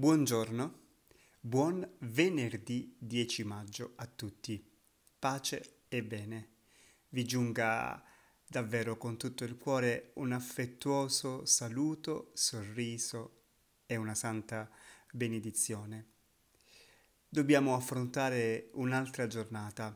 Buongiorno, buon venerdì 10 maggio a tutti. Pace e bene. Vi giunga davvero con tutto il cuore un affettuoso saluto, sorriso e una santa benedizione. Dobbiamo affrontare un'altra giornata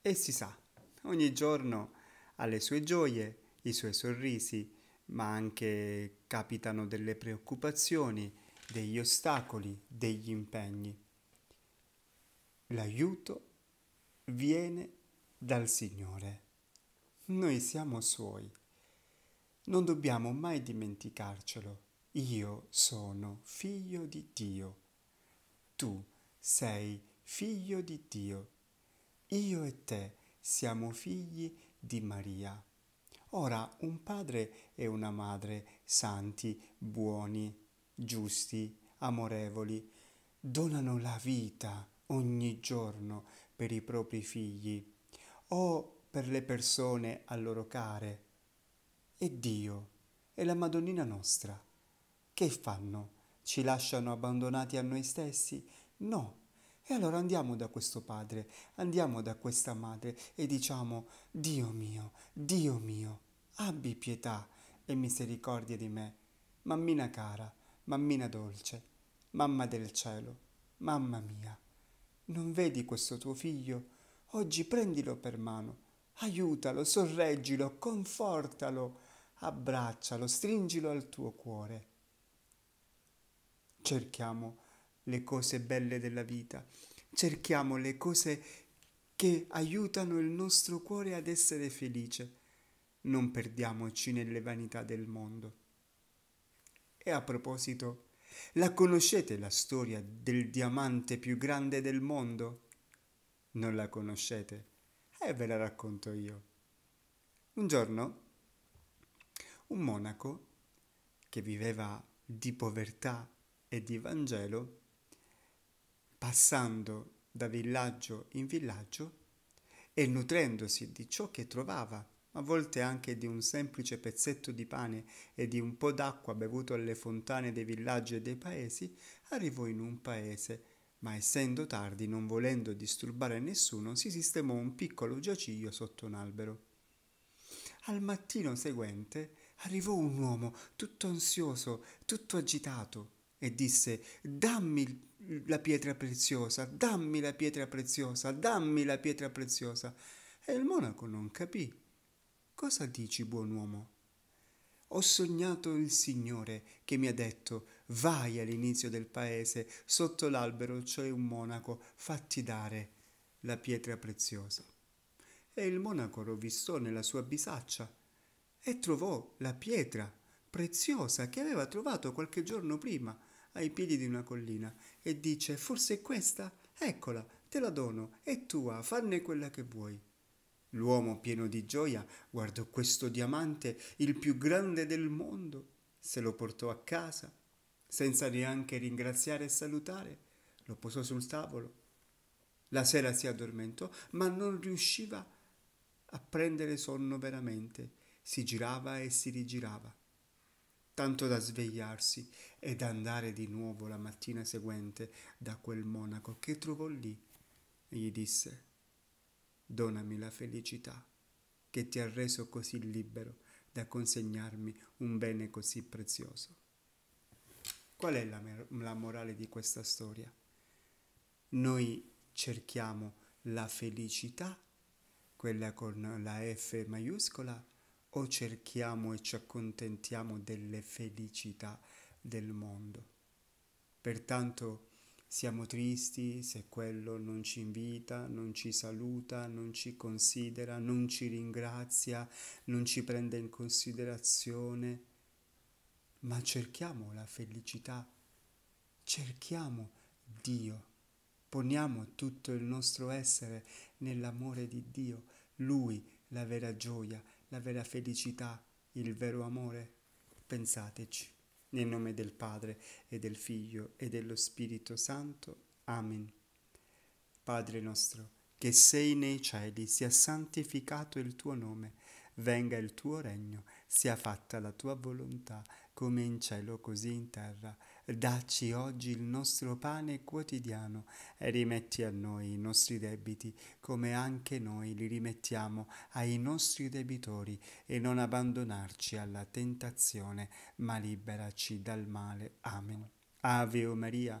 e si sa, ogni giorno ha le sue gioie, i suoi sorrisi, ma anche capitano delle preoccupazioni degli ostacoli, degli impegni. L'aiuto viene dal Signore. Noi siamo Suoi. Non dobbiamo mai dimenticarcelo. Io sono figlio di Dio. Tu sei figlio di Dio. Io e te siamo figli di Maria. Ora un padre e una madre santi, buoni, giusti, amorevoli, donano la vita ogni giorno per i propri figli o per le persone a loro care. E Dio e la Madonnina nostra, che fanno? Ci lasciano abbandonati a noi stessi? No. E allora andiamo da questo padre, andiamo da questa madre e diciamo, Dio mio, Dio mio, abbi pietà e misericordia di me. Mammina cara, mammina dolce, mamma del cielo, mamma mia, non vedi questo tuo figlio? Oggi prendilo per mano, aiutalo, sorreggilo, confortalo, abbraccialo, stringilo al tuo cuore. Cerchiamo le cose belle della vita, cerchiamo le cose che aiutano il nostro cuore ad essere felice. Non perdiamoci nelle vanità del mondo. E a proposito, la conoscete la storia del diamante più grande del mondo? Non la conoscete? E eh, ve la racconto io. Un giorno un monaco che viveva di povertà e di Vangelo, passando da villaggio in villaggio e nutrendosi di ciò che trovava a volte anche di un semplice pezzetto di pane e di un po' d'acqua bevuto alle fontane dei villaggi e dei paesi, arrivò in un paese, ma essendo tardi, non volendo disturbare nessuno, si sistemò un piccolo giaciglio sotto un albero. Al mattino seguente arrivò un uomo tutto ansioso, tutto agitato, e disse dammi la pietra preziosa, dammi la pietra preziosa, dammi la pietra preziosa. E il monaco non capì Cosa dici, buon uomo? Ho sognato il Signore che mi ha detto vai all'inizio del paese, sotto l'albero cioè un monaco, fatti dare la pietra preziosa. E il monaco rovistò nella sua bisaccia e trovò la pietra preziosa che aveva trovato qualche giorno prima ai piedi di una collina e dice forse è questa? Eccola, te la dono, è tua, farne quella che vuoi. L'uomo pieno di gioia guardò questo diamante, il più grande del mondo, se lo portò a casa, senza neanche ringraziare e salutare, lo posò sul tavolo. La sera si addormentò, ma non riusciva a prendere sonno veramente, si girava e si rigirava, tanto da svegliarsi ed andare di nuovo la mattina seguente da quel monaco che trovò lì e gli disse donami la felicità che ti ha reso così libero da consegnarmi un bene così prezioso. Qual è la, la morale di questa storia? Noi cerchiamo la felicità, quella con la F maiuscola, o cerchiamo e ci accontentiamo delle felicità del mondo. Pertanto siamo tristi se quello non ci invita, non ci saluta, non ci considera, non ci ringrazia, non ci prende in considerazione, ma cerchiamo la felicità, cerchiamo Dio, poniamo tutto il nostro essere nell'amore di Dio, Lui la vera gioia, la vera felicità, il vero amore. Pensateci. Nel nome del Padre e del Figlio e dello Spirito Santo. Amen. Padre nostro, che sei nei cieli, sia santificato il tuo nome, venga il tuo regno, sia fatta la tua volontà come in cielo così in terra. Dacci oggi il nostro pane quotidiano e rimetti a noi i nostri debiti come anche noi li rimettiamo ai nostri debitori e non abbandonarci alla tentazione, ma liberaci dal male. Amen. Ave o Maria,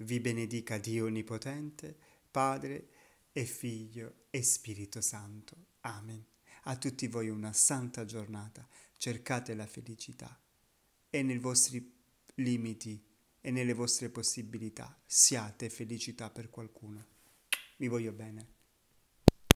Vi benedica Dio Onnipotente, Padre e Figlio e Spirito Santo. Amen. A tutti voi una santa giornata, cercate la felicità e nei vostri limiti e nelle vostre possibilità siate felicità per qualcuno. Vi voglio bene.